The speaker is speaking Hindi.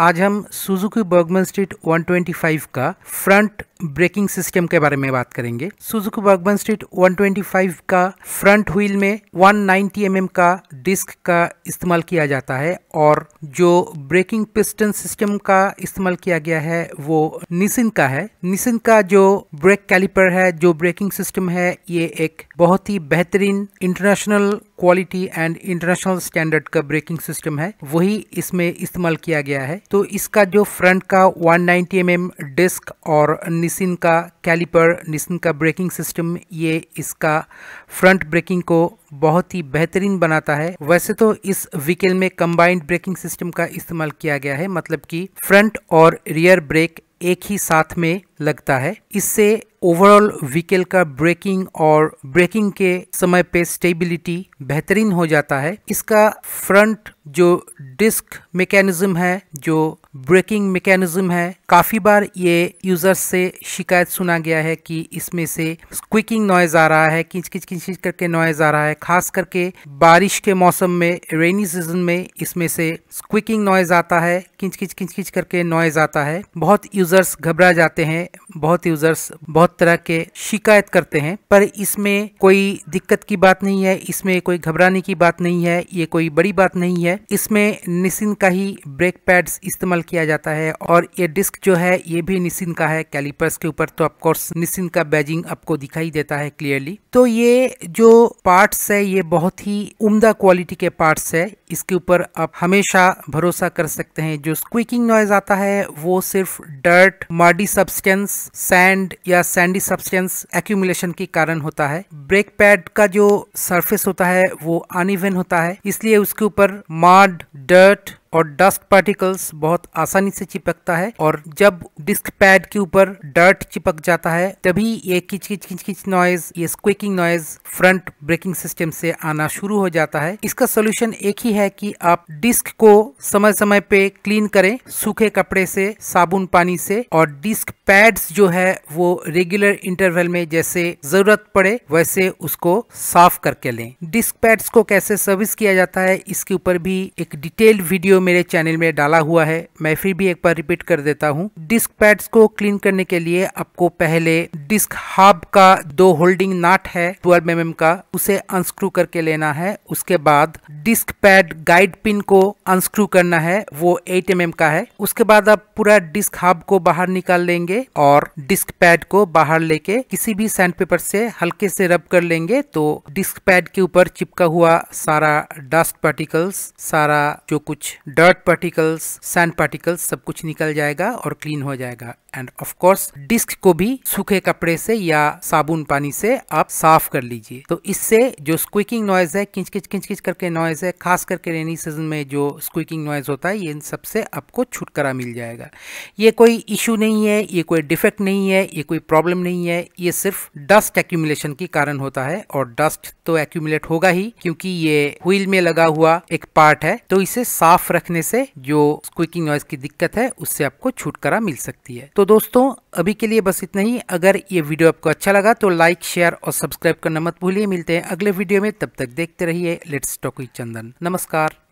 आज हम सुजुकी बर्गमन स्ट्रीट 125 का फ्रंट ब्रेकिंग सिस्टम के बारे में बात करेंगे सुजुकी बर्गमन स्ट्रीट 125 का फ्रंट व्हील में 190 नाइन्टी mm का डिस्क का इस्तेमाल किया जाता है और जो ब्रेकिंग पिस्टन सिस्टम का इस्तेमाल किया गया है वो निसिन का है निसिन का जो ब्रेक कैलिपर है जो ब्रेकिंग सिस्टम है ये एक बहुत ही बेहतरीन international quality and international standard का ब्रेकिंग सिस्टम है वही इसमें इस्तेमाल किया गया है तो इसका जो फ्रंट का 190 नाइन्टी mm डिस्क और निसिन का कैलिपर निसन का ब्रेकिंग सिस्टम ये इसका फ्रंट ब्रेकिंग को बहुत ही बेहतरीन बनाता है वैसे तो इस व्हीकल में कंबाइंड ब्रेकिंग सिस्टम का इस्तेमाल किया गया है मतलब कि फ्रंट और रियर ब्रेक एक ही साथ में लगता है इससे ओवरऑल व्हीकल का ब्रेकिंग और ब्रेकिंग के समय पे स्टेबिलिटी बेहतरीन हो जाता है इसका फ्रंट जो डिस्क मैकेनिज्म है जो ब्रेकिंग मेकेनिज़्म है काफ़ी बार ये यूज़र्स से शिकायत सुना गया है कि इसमें से स्क्विकिंग नॉइज़ आ रहा है किंच किंच किंच करके नॉइज़ आ रहा है खास करके बारिश के मौसम में रेनी सीजन में इसमें से स्क्विकिंग नॉइज़ आता है किंच किंच किंच किंच करके नॉइज़ आता है बहुत यूज़र्स घबरा जाते हैं बहुत यूज़र्स बहुत तरह के शिकायत करते हैं पर इसमें कोई दिक्कत की बात नहीं है इसमें कोई घबराने की बात नहीं है ये कोई बड़ी बात नहीं है इसमें निसिन का ही ब्रेक पैड्स इस्तेमाल इस्तेमाल किया जाता है और ये डिस्क जो है ये भी निसिन का है कैलिपर्स के ऊपर तो ऑफकोर्स निसिन का बैजिंग आपको दिखाई देता है क्लियरली तो ये जो पार्ट्स है ये बहुत ही उम्दा क्वालिटी के पार्ट्स है इसके ऊपर आप हमेशा भरोसा कर सकते हैं जो स्क्विकिंग नॉइज आता है वो सिर्फ डर्ट मार्डी सब्सटेंस सैंड या सैंडी सब्सटेंस एक्यूमुलेशन के कारण होता है ब्रेक पैड का जो सरफेस होता है वो अनइवन होता है इसलिए उसके ऊपर मार्ड डर्ट और डस्ट पार्टिकल्स बहुत आसानी से चिपकता है और जब डिस्क पैड के ऊपर डर्ट चिपक जाता है तभी ये किच किच किच किच नॉइज ये squeaking noise front braking system से आना शुरू हो जाता है इसका सोल्यूशन एक ही है कि आप डिस्क को समय समय पे क्लीन करें सूखे कपड़े से साबुन पानी से और डिस्क पैड्स जो है वो रेगुलर इंटरवल में जैसे जरूरत पड़े वैसे उसको साफ करके लें डिस्क पैड्स को कैसे सर्विस किया जाता है इसके ऊपर भी एक डिटेल्ड वीडियो मेरे चैनल में डाला हुआ है मैं फिर भी एक बार रिपीट कर देता हूँ डिस्क पैड्स को क्लीन करने के लिए आपको पहले डिस्क हब का दो होल्डिंग नाट है ट्वेल्व एम mm का उसे अनस्क्रू करके लेना है उसके बाद डिस्क पैड गाइड पिन को अनस्क्रू करना है वो एट एम mm का है उसके बाद आप पूरा डिस्क हब को बाहर निकाल लेंगे और डिस्क पैड को बाहर लेके किसी भी सैंड पेपर से हल्के से रब कर लेंगे तो डिस्क पैड के ऊपर चिपका हुआ सारा डस्ट पार्टिकल्स सारा जो कुछ डर्ट पार्टिकल्स सैंड पार्टिकल्स सब कुछ निकल जाएगा और क्लीन हो जाएगा एंड ऑफ कोर्स डिस्क को भी सूखे कपड़े से या साबुन पानी से आप साफ कर लीजिए तो इससे जो स्क्विकिंग नॉइज है किंच किंच किंच किंच करके नॉइज है खास करके रेनी सीजन में जो स्क्विकिंग नॉइज होता है ये इन सबसे आपको छुटकारा मिल जाएगा ये कोई इशू नहीं है ये कोई डिफेक्ट नहीं है ये कोई प्रॉब्लम नहीं है ये सिर्फ डस्ट एक्यूमुलेशन के कारण होता है और डस्ट तो एक्यूमुलेट होगा ही क्योंकि ये व्हील में लगा हुआ एक पार्ट है तो इसे साफ रखने से जो स्क्विकिंग नॉइज की दिक्कत है उससे आपको छुटकारा मिल सकती है तो दोस्तों अभी के लिए बस इतना ही अगर ये वीडियो आपको अच्छा लगा तो लाइक शेयर और सब्सक्राइब करना मत भूलिए मिलते हैं अगले वीडियो में तब तक देखते रहिए लेट्स टॉक विद चंदन नमस्कार